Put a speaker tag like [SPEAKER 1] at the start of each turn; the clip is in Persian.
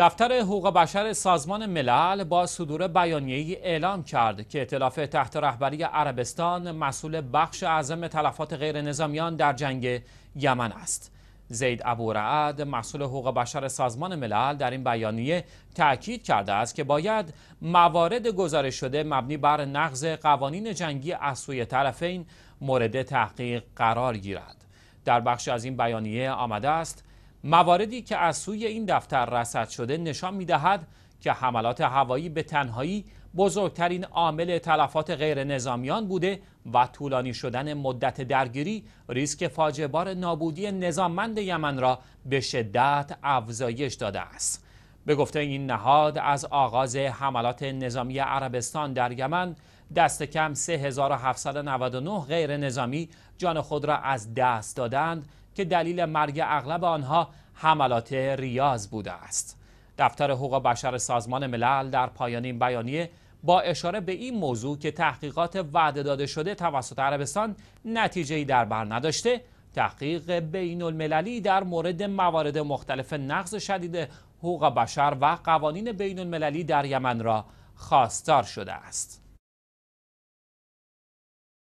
[SPEAKER 1] دفتر حقوق بشر سازمان ملل با صدور ای اعلام کرد که اطلاف تحت رهبری عربستان مسئول بخش اعظم تلفات نظامیان در جنگ یمن است. زید ابورعد مسئول حقوق بشر سازمان ملل در این بیانیه تاکید کرده است که باید موارد گزارش شده مبنی بر نقض قوانین جنگی از سوی طرفین مورد تحقیق قرار گیرد. در بخش از این بیانیه آمده است مواردی که از سوی این دفتر رصد شده نشان میدهد که حملات هوایی به تنهایی بزرگترین عامل تلفات غیر نظامیان بوده و طولانی شدن مدت درگیری ریسک فاجبار نابودی نظاممند یمن را به شدت افزایش داده است. به گفته این نهاد از آغاز حملات نظامی عربستان در یمن دست کم 3799 غیر نظامی جان خود را از دست دادند که دلیل مرگ اغلب آنها حملات ریاض بوده است. دفتر حقوق بشر سازمان ملل در پایان این بیانیه با اشاره به این موضوع که تحقیقات وعده داده شده توسط عربستان ای در بر نداشته تحقیق بین المللی در مورد موارد مختلف نقض شدید حقوق بشر و قوانین بین المللی در یمن را خواستار شده است.